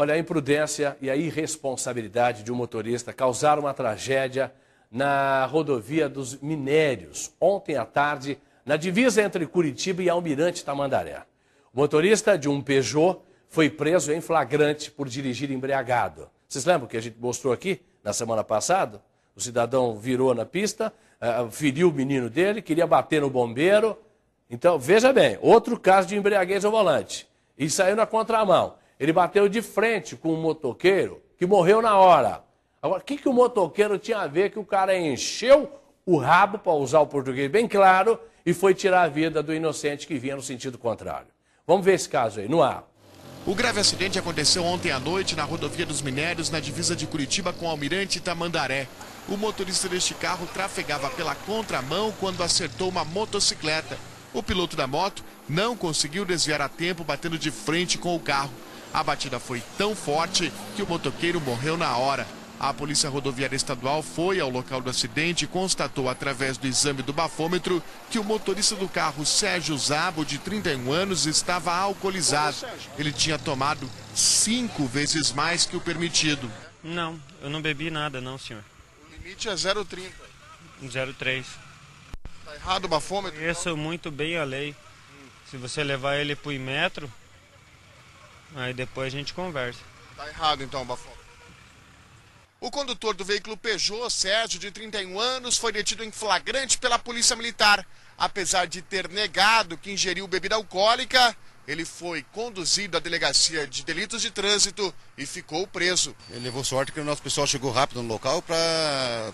Olha, a imprudência e a irresponsabilidade de um motorista causaram uma tragédia na rodovia dos Minérios, ontem à tarde, na divisa entre Curitiba e Almirante Tamandaré. O motorista de um Peugeot foi preso em flagrante por dirigir embriagado. Vocês lembram que a gente mostrou aqui na semana passada? O cidadão virou na pista, eh, feriu o menino dele, queria bater no bombeiro. Então, veja bem, outro caso de embriaguez ao volante. E saiu na contramão. Ele bateu de frente com um motoqueiro que morreu na hora. Agora, o que, que o motoqueiro tinha a ver que o cara encheu o rabo, para usar o português bem claro, e foi tirar a vida do inocente que vinha no sentido contrário? Vamos ver esse caso aí, no ar. O grave acidente aconteceu ontem à noite na rodovia dos Minérios, na divisa de Curitiba com o Almirante Tamandaré. O motorista deste carro trafegava pela contramão quando acertou uma motocicleta. O piloto da moto não conseguiu desviar a tempo, batendo de frente com o carro. A batida foi tão forte que o motoqueiro morreu na hora. A Polícia Rodoviária Estadual foi ao local do acidente e constatou, através do exame do bafômetro, que o motorista do carro, Sérgio Zabo, de 31 anos, estava alcoolizado. Ele tinha tomado cinco vezes mais que o permitido. Não, eu não bebi nada, não, senhor. O limite é 0,30. 0,3. Está errado o bafômetro? Conheço muito bem a lei. Se você levar ele para o metro, Aí depois a gente conversa. Tá errado então, Bafão. O condutor do veículo Peugeot, Sérgio, de 31 anos, foi detido em flagrante pela Polícia Militar. Apesar de ter negado que ingeriu bebida alcoólica, ele foi conduzido à delegacia de delitos de trânsito e ficou preso. Ele levou sorte que o nosso pessoal chegou rápido no local para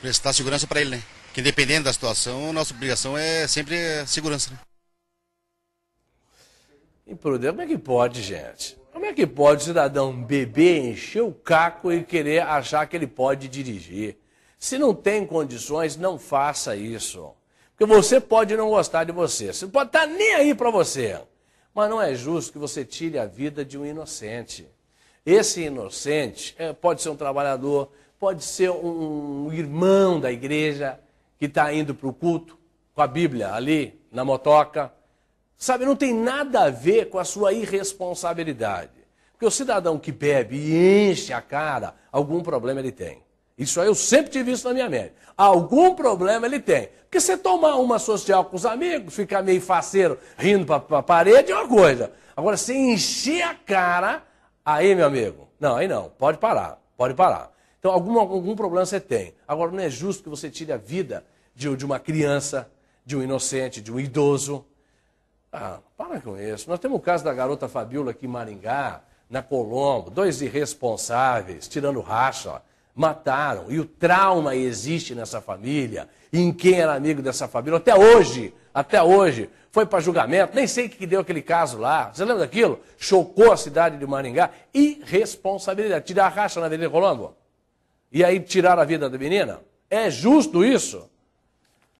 prestar segurança para ele, né? Que dependendo da situação, nossa obrigação é sempre segurança. Né? Imprudente. Como é que pode, gente? Como é que pode o cidadão beber, encher o caco e querer achar que ele pode dirigir? Se não tem condições, não faça isso. Porque você pode não gostar de você. Você pode estar tá nem aí para você. Mas não é justo que você tire a vida de um inocente. Esse inocente é, pode ser um trabalhador, pode ser um irmão da igreja que está indo para o culto com a Bíblia ali na motoca Sabe, não tem nada a ver com a sua irresponsabilidade. Porque o cidadão que bebe e enche a cara, algum problema ele tem. Isso aí eu sempre tive isso na minha mente. Algum problema ele tem. Porque você tomar uma social com os amigos, ficar meio faceiro, rindo para a parede, é uma coisa. Agora, você encher a cara, aí, meu amigo, não, aí não, pode parar, pode parar. Então, algum, algum problema você tem. Agora, não é justo que você tire a vida de, de uma criança, de um inocente, de um idoso. Ah, para com isso. Nós temos o caso da garota Fabiola aqui em Maringá, na Colombo, dois irresponsáveis, tirando racha, mataram. E o trauma existe nessa família, em quem era amigo dessa família, até hoje, até hoje. Foi para julgamento, nem sei o que deu aquele caso lá. Você lembra daquilo? Chocou a cidade de Maringá. Irresponsabilidade. Tirar a racha na Avenida Colombo. E aí tiraram a vida da menina? É justo isso?